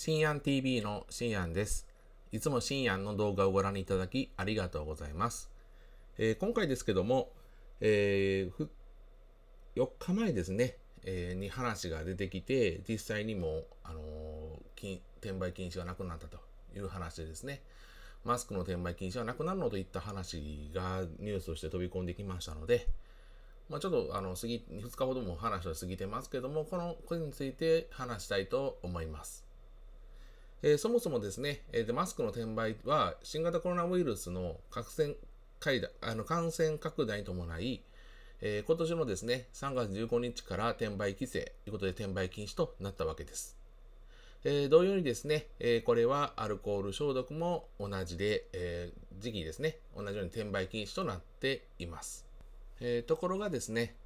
新安 TV の深夜です。いつも深夜の動画をご覧いただきありがとうございます。えー、今回ですけども、えー、4日前ですね、えー、に話が出てきて、実際にも、あのー、転売禁止がなくなったという話でですね、マスクの転売禁止はなくなるのといった話がニュースとして飛び込んできましたので、まあ、ちょっとあの過ぎ2日ほども話は過ぎてますけども、このことについて話したいと思います。えー、そもそもですね、えー、マスクの転売は新型コロナウイルスの感染あの感染拡大に伴い、えー、今年のですね、3月15日から転売規制ということで転売禁止となったわけです。えー、同様にですね、えー、これはアルコール消毒も同じで、えー、時期ですね、同じように転売禁止となっています。えところがですね、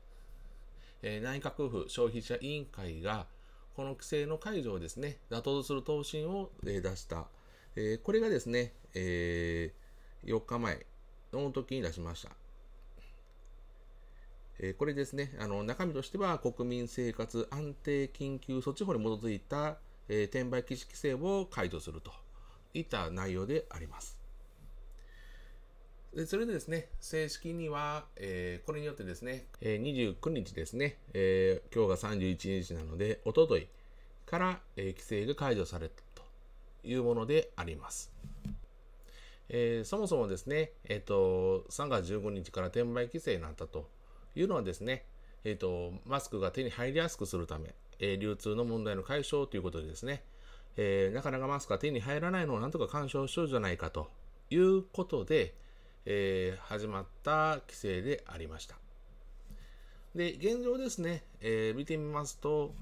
え内閣府消費者委員会が、この規制の解除をですね、妥当とする答申を出した。えこれがですね、え4日前の時に出しました。えこれですね、あの中身としては国民生活安定緊急措置法に基づいた、え転売禁止規制を解除するといった内容であります。でそれでですね、正式には、えー、これによってですね、えー、29日ですね、えー、今日が31日なので、おとといから、え規制が解除されたというものであります。えそもそもですね、えっ、と、3月15日から転売規制になったというのはですね、えっ、と、マスクが手に入りやすくするため、え流通の問題の解消ということでですね、えなかなかマスクが手に入らないのをなんとか干渉しようじゃないかということで、えー、始まった規制でありました。で、現状ですね、えー、見てみますと、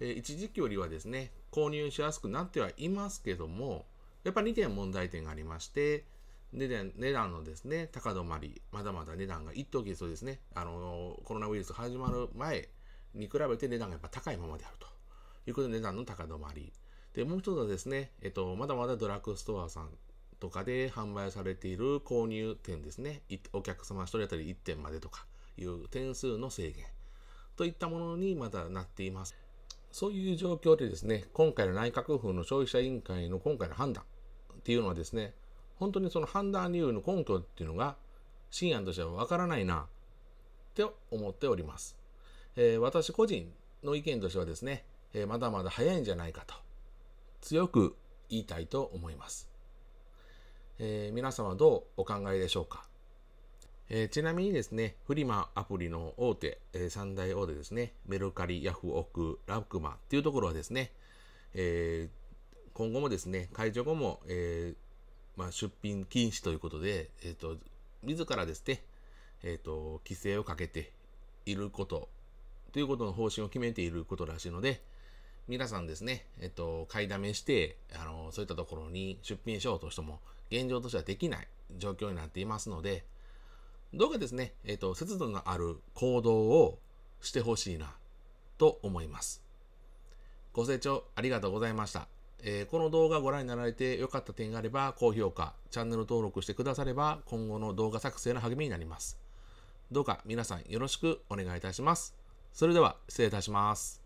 えー、一時期よりはですね、購入しやすくなってはいますけども、やっぱり2点問題点がありまして、値段値段のですね、高止まり、まだまだ値段が一時そうですね、あのコロナウイルス始まる前に比べて値段がやっぱ高いままであるということで値段の高止まり。で、もう一つはですね、えっと、まだまだドラッグストアさんとかで販売されている購入点ですね。お客様1人当たり1点までとかいう点数の制限といったものにまだなっています。そういう状況でですね、今回の内閣府の消費者委員会の今回の判断っていうのはですね、本当にその判断理由の根拠っていうのが、新案としてはわからないなって思っております。えー、私個人の意見としてはですね、えー、まだまだ早いんじゃないかと、強く言いたいと思います。えー、皆様どうお考えでしょうか、えー、ちなみにですね、フリマアプリの大手、えー、三大大手ですね、メルカリ、ヤフオク、ラクマっていうところはですね、え今後もですね、解除後も、えまあ、出品禁止ということで、えーと、と自らですね、えーと、規制をかけていることということの方針を決めていることらしいので、皆さんですね、えっと、買いだめして、あの、そういったところに出品しようとしても、現状としてはできない状況になっていますので、どうかですね、えっと、節度のある行動をしてほしいな、と思います。ご清聴ありがとうございました。えー、この動画をご覧になられて良かった点があれば、高評価、チャンネル登録してくだされば、今後の動画作成の励みになります。どうか皆さんよろしくお願いいたします。それでは失礼いたします。